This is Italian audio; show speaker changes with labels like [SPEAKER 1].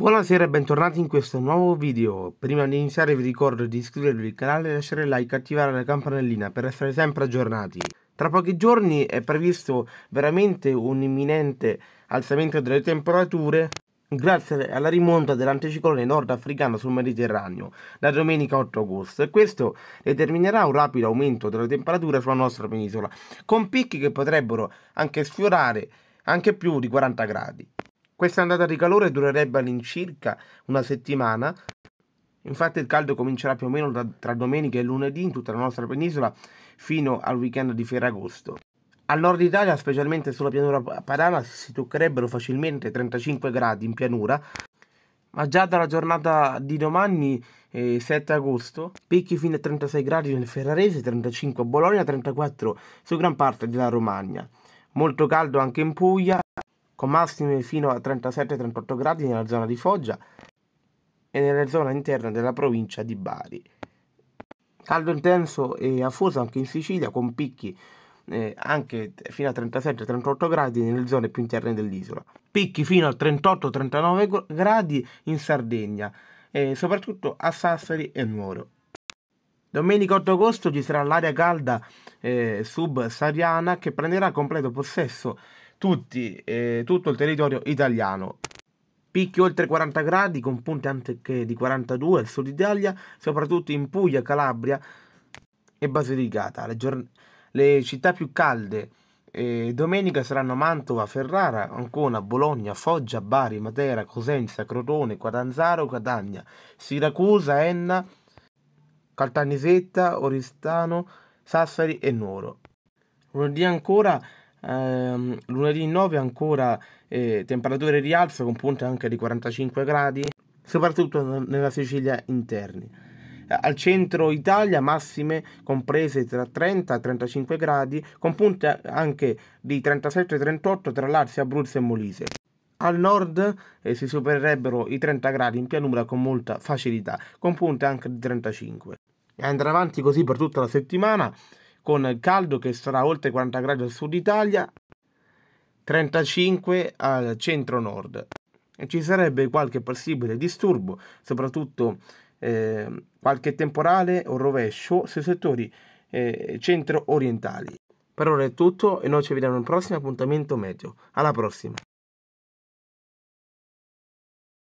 [SPEAKER 1] Buonasera e bentornati in questo nuovo video. Prima di iniziare vi ricordo di iscrivervi al canale, lasciare like e attivare la campanellina per essere sempre aggiornati. Tra pochi giorni è previsto veramente un imminente alzamento delle temperature grazie alla rimonta dell'anticiclone nordafricano sul Mediterraneo da domenica 8 agosto e questo determinerà un rapido aumento delle temperature sulla nostra penisola con picchi che potrebbero anche sfiorare anche più di 40 gradi. Questa andata di calore durerebbe all'incirca una settimana, infatti il caldo comincerà più o meno tra domenica e lunedì in tutta la nostra penisola fino al weekend di Ferragosto. Al nord Italia, specialmente sulla pianura padana, si toccherebbero facilmente 35 gradi in pianura, ma già dalla giornata di domani, eh, 7 agosto, picchi fino a 36 gradi nel Ferrarese, 35 a Bologna, 34 su gran parte della Romagna. Molto caldo anche in Puglia, con massime fino a 37-38 gradi nella zona di Foggia e nella zona interna della provincia di Bari. Caldo intenso e afoso anche in Sicilia con picchi eh, anche fino a 37-38 gradi nelle zone più interne dell'isola. Picchi fino a 38-39 gradi in Sardegna, e eh, soprattutto a Sassari e Nuoro. Domenica 8 agosto ci sarà l'aria calda eh, subsahariana che prenderà completo possesso tutti, eh, tutto il territorio italiano. Picchi oltre 40 gradi con punte anche di 42 al sud Italia, soprattutto in Puglia, Calabria e Basilicata. Le, le città più calde eh, domenica saranno Mantova, Ferrara, Ancona, Bologna, Foggia, Bari, Matera, Cosenza, Crotone, Quadanzaro, Catania, Siracusa, Enna, Caltanisetta, Oristano, Sassari e Nuoro. Lunedì ancora Ehm, lunedì 9 ancora eh, temperature rialzo con punte anche di 45 gradi, soprattutto nella Sicilia interni eh, al centro Italia massime comprese tra 30 e 35 gradi, con punte anche di 37-38 e tra Lazio, Abruzzo e Molise. Al nord eh, si supererebbero i 30 gradi in pianura con molta facilità, con punte anche di 35. E andrà avanti così per tutta la settimana, con il caldo che sarà oltre 40 gradi al sud Italia, 35 al centro-nord. E ci sarebbe qualche possibile disturbo, soprattutto eh, qualche temporale o rovescio sui settori eh, centro-orientali. Per ora è tutto e noi ci vediamo al prossimo appuntamento meteo. Alla prossima!